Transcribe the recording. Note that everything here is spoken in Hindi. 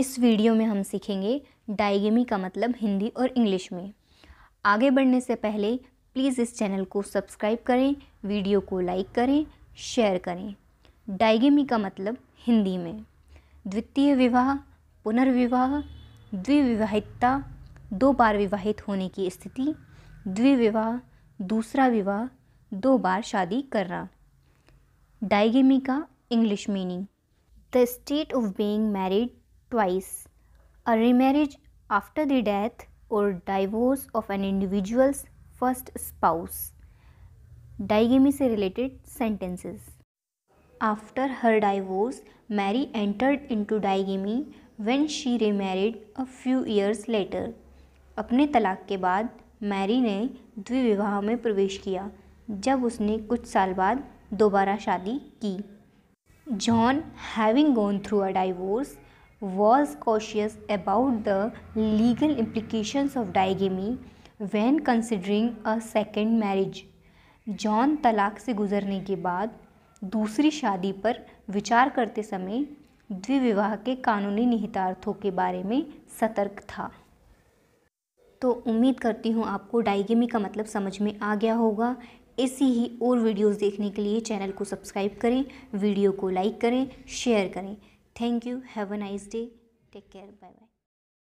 इस वीडियो में हम सीखेंगे डाइगेमी का मतलब हिंदी और इंग्लिश में आगे बढ़ने से पहले प्लीज़ इस चैनल को सब्सक्राइब करें वीडियो को लाइक करें शेयर करें डाइगेमी का मतलब हिंदी में द्वितीय विवाह पुनर्विवाह द्विविवाहितता दो बार विवाहित होने की स्थिति द्विविवाह दूसरा विवाह दो बार शादी करना डाइगेमी का English meaning the state of being married twice. A remarriage after the death or divorce of an individual's first spouse. digamy se related sentences. After her divorce, Mary entered into digamy when she remarried a few years later. अपने तलाक के बाद मैरी ने द्विविवाह में प्रवेश किया जब उसने कुछ साल बाद दोबारा शादी की John having gone through a divorce was cautious about the legal implications of digamy when considering a second marriage. John तलाक से गुजरने के बाद दूसरी शादी पर विचार करते समय द्विविवाह के कानूनी निहितार्थों के बारे में सतर्क था तो उम्मीद करती हूँ आपको डाइगेमी का मतलब समझ में आ गया होगा ऐसी ही और वीडियोस देखने के लिए चैनल को सब्सक्राइब करें वीडियो को लाइक करें शेयर करें Thank you. Have a nice day. Take care. Bye bye.